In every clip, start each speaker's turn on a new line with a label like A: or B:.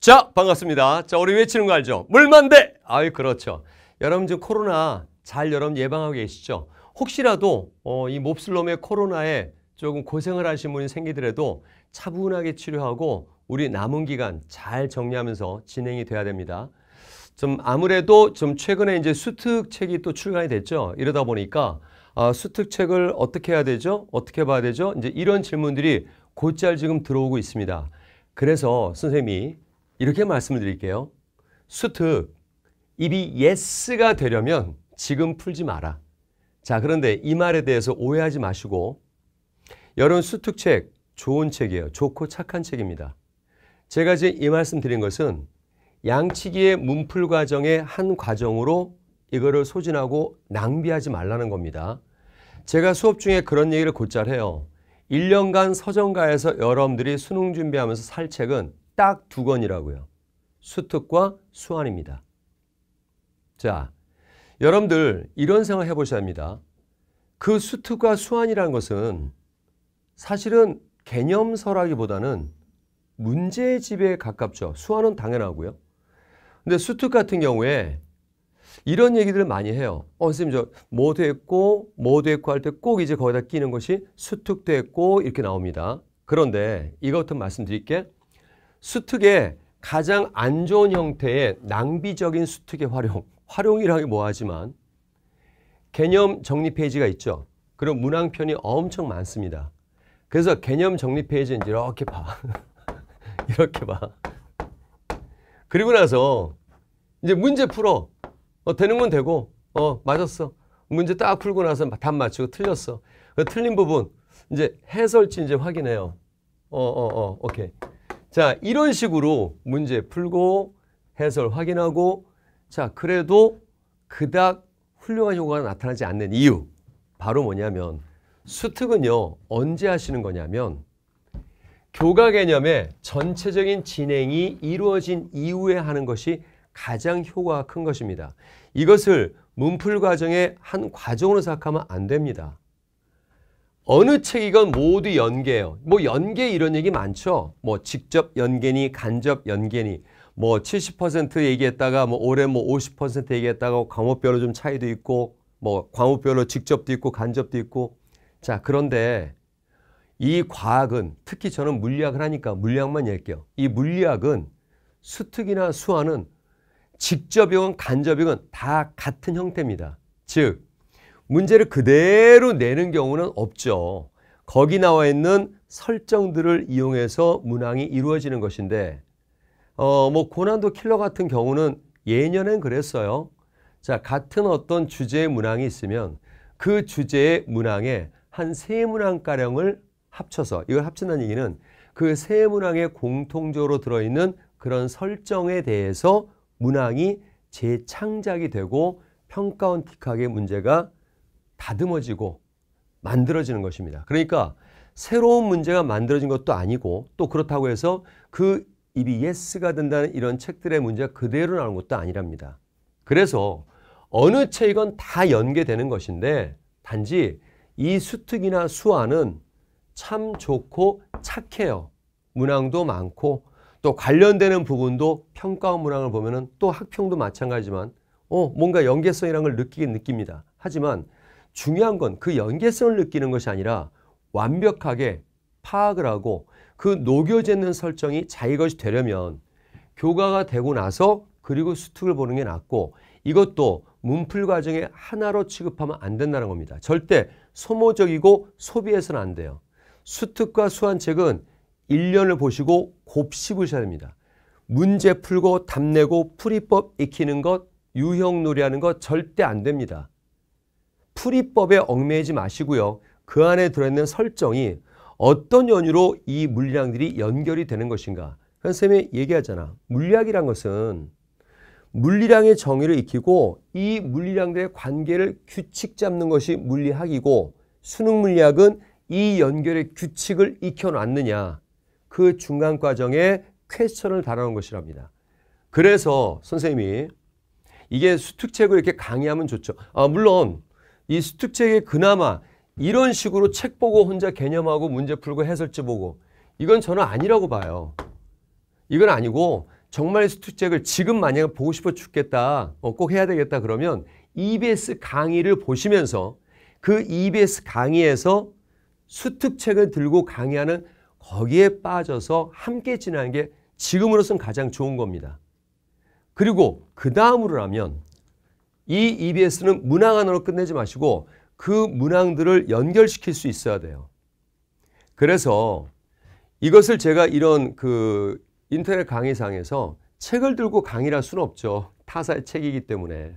A: 자, 반갑습니다. 자, 우리 외치는 거 알죠? 물만대! 아유, 그렇죠. 여러분 지금 코로나 잘 여러분 예방하고 계시죠? 혹시라도 어, 이 몹쓸놈의 코로나에 조금 고생을 하신 분이 생기더라도 차분하게 치료하고 우리 남은 기간 잘 정리하면서 진행이 돼야 됩니다. 좀 아무래도 좀 최근에 이제 수특책이 또 출간이 됐죠. 이러다 보니까 아, 수특책을 어떻게 해야 되죠? 어떻게 봐야 되죠? 이제 이런 질문들이 곧잘 지금 들어오고 있습니다. 그래서 선생님이 이렇게 말씀을 드릴게요. 수특, 입이 예스가 되려면 지금 풀지 마라. 자, 그런데 이 말에 대해서 오해하지 마시고 여러분 수특책 좋은 책이에요. 좋고 착한 책입니다. 제가 지금 이 말씀 드린 것은 양치기의 문풀 과정의 한 과정으로 이거를 소진하고 낭비하지 말라는 겁니다. 제가 수업 중에 그런 얘기를 곧잘 해요. 1년간 서정가에서 여러분들이 수능 준비하면서 살 책은 딱두 권이라고요. 수특과 수안입니다. 자, 여러분들 이런 생각 해보셔야 합니다. 그 수특과 수안이라는 것은 사실은 개념서라기보다는 문제집에 가깝죠. 수안은 당연하고요. 근데 수특 같은 경우에 이런 얘기들을 많이 해요. 어, 선생님, 저, 뭐도 했고, 뭐도 했고 할 때 꼭 이제 거기다 끼는 것이 수특도 했고, 이렇게 나옵니다. 그런데 이것부터 말씀드릴게. 수특의 가장 안 좋은 형태의 낭비적인 수특의 활용, 활용이라기 뭐하지만 개념 정리 페이지가 있죠. 그럼 문항편이 엄청 많습니다. 그래서 개념 정리 페이지는 이렇게 봐. 이렇게 봐. 그리고 나서 이제 문제 풀어. 어, 되는 건 되고 어 맞았어. 문제 딱 풀고 나서 답 맞추고 틀렸어. 그 틀린 부분 이제 해설지 이제 확인해요. 어 어, 어, 오케이. 자, 이런 식으로 문제 풀고 해설 확인하고 자, 그래도 그닥 훌륭한 효과가 나타나지 않는 이유 바로 뭐냐면 수특은요 언제 하시는 거냐면 교과 개념의 전체적인 진행이 이루어진 이후에 하는 것이 가장 효과가 큰 것입니다. 이것을 문풀 과정의 한 과정으로 생각하면 안 됩니다. 어느 책이건 모두 연계예요. 뭐 연계 이런 얘기 많죠. 뭐 직접 연계니 간접 연계니 뭐 70% 얘기했다가 뭐 올해 뭐 50% 얘기했다가 광목별로좀 차이도 있고 뭐광목별로 직접도 있고 간접도 있고 자 그런데 이 과학은 특히 저는 물리학을 하니까 물리학만 얘기할게요. 이 물리학은 수특이나 수화는 직접이건 간접이건 다 같은 형태입니다. 즉 문제를 그대로 내는 경우는 없죠. 거기 나와 있는 설정들을 이용해서 문항이 이루어지는 것인데 어, 뭐 고난도 킬러 같은 경우는 예년엔 그랬어요. 자, 같은 어떤 주제의 문항이 있으면 그 주제의 문항에 한 세 문항가량을 합쳐서 이걸 합친다는 얘기는 그 세 문항에 공통적으로 들어있는 그런 설정에 대해서 문항이 재창작이 되고 평가원틱하게 문제가 다듬어지고 만들어지는 것입니다. 그러니까 새로운 문제가 만들어진 것도 아니고 또 그렇다고 해서 그 입이 예스가 된다는 이런 책들의 문제가 그대로 나온 것도 아니랍니다. 그래서 어느 책이건 다 연계되는 것인데 단지 이 수특이나 수아은참 좋고 착해요. 문항도 많고 또 관련되는 부분도 평가원 문항을 보면 또 학평도 마찬가지지만 어, 뭔가 연계성이라는 걸 느끼긴 느낍니다. 하지만 중요한 건 그 연계성을 느끼는 것이 아니라 완벽하게 파악을 하고 그 녹여지는 설정이 자기 것이 되려면 교과가 되고 나서 그리고 수특을 보는 게 낫고 이것도 문풀 과정의 하나로 취급하면 안 된다는 겁니다. 절대 소모적이고 소비해서는 안 돼요. 수특과 수완책은 1년을 보시고 곱씹으셔야 됩니다. 문제 풀고 답내고 풀이법 익히는 것, 유형놀이하는 것 절대 안 됩니다. 풀이법에 얽매이지 마시고요. 그 안에 들어있는 설정이 어떤 연유로 이 물리량들이 연결이 되는 것인가. 선생님이 얘기하잖아. 물리학이란 것은 물리량의 정의를 익히고 이 물리량들의 관계를 규칙 잡는 것이 물리학이고 수능 물리학은 이 연결의 규칙을 익혀놨느냐 그 중간 과정에 퀘스천을 달아놓은 것이랍니다. 그래서 선생님이 이게 수특책을 이렇게 강의하면 좋죠. 아, 물론 이 수특책에 그나마 이런 식으로 책 보고 혼자 개념하고 문제 풀고 해설지 보고 이건 저는 아니라고 봐요. 이건 아니고 정말 수특책을 지금 만약에 보고 싶어 죽겠다 어, 꼭 해야 되겠다 그러면 EBS 강의를 보시면서 그 EBS 강의에서 수특책을 들고 강의하는 거기에 빠져서 함께 지나는 게 지금으로선 가장 좋은 겁니다. 그리고 그 다음으로라면 이 EBS는 문항 하나로 끝내지 마시고 그 문항들을 연결시킬 수 있어야 돼요. 그래서 이것을 제가 이런 그 인터넷 강의상에서 책을 들고 강의를 할 수는 없죠. 타사의 책이기 때문에.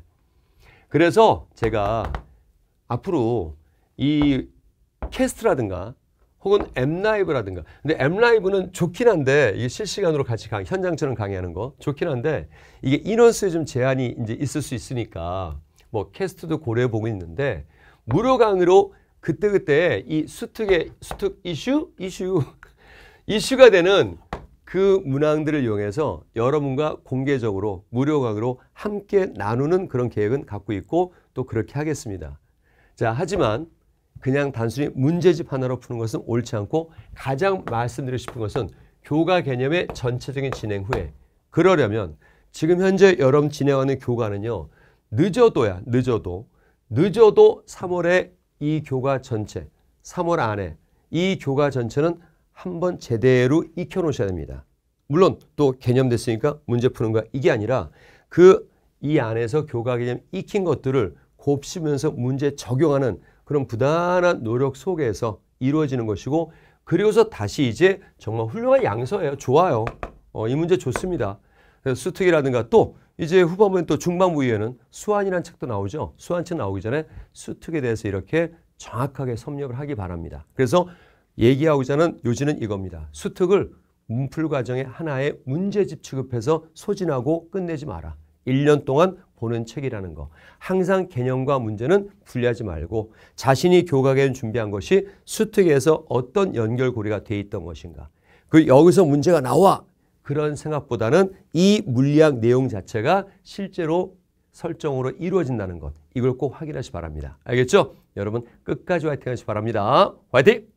A: 그래서 제가 앞으로 이 캐스트라든가 혹은 엠라이브라든가. 근데 엠라이브는 좋긴 한데 이게 실시간으로 같이 강 현장처럼 강의하는 거 좋긴 한데 이게 인원수에 좀 제한이 이제 있을 수 있으니까 뭐 캐스트도 고려해 보고 있는데 무료 강의로 그때그때 이 수특의 수특 이슈 이슈 이슈가 되는 그 문항들을 이용해서 여러분과 공개적으로 무료 강의로 함께 나누는 그런 계획은 갖고 있고 또 그렇게 하겠습니다. 자, 하지만 그냥 단순히 문제집 하나로 푸는 것은 옳지 않고 가장 말씀드리고 싶은 것은 교과 개념의 전체적인 진행 후에 그러려면 지금 현재 여러분 진행하는 교과는요 늦어도야 늦어도 늦어도 3월에 이교과 전체 3월 안에 이교과 전체는 한번 제대로 익혀 놓으셔야 됩니다. 물론 또 개념 됐으니까 문제 푸는 거야 이게 아니라 그 이 안에서 교과 개념 익힌 것들을 곱씹으면서 문제 적용하는 그런 부단한 노력 속에서 이루어지는 것이고 그리고서 다시 이제 정말 훌륭한 양서예요. 좋아요. 어, 이 문제 좋습니다. 수특이라든가 또 이제 후반부엔 또 중반부에는 수완이라는 책도 나오죠. 수완책 나오기 전에 수특에 대해서 이렇게 정확하게 섭렵을 하기 바랍니다. 그래서 얘기하고자 하는 요지는 이겁니다. 수특을 문풀 과정의 하나의 문제집 취급해서 소진하고 끝내지 마라. 1년 동안 보는 책이라는 거. 항상 개념과 문제는 분리하지 말고 자신이 교각에 준비한 것이 수특에서 어떤 연결고리가 돼 있던 것인가. 그 여기서 문제가 나와 그런 생각보다는 이 물리학 내용 자체가 실제로 설정으로 이루어진다는 것 이걸 꼭 확인하시 바랍니다. 알겠죠? 여러분 끝까지 화이팅 하시 바랍니다. 화이팅!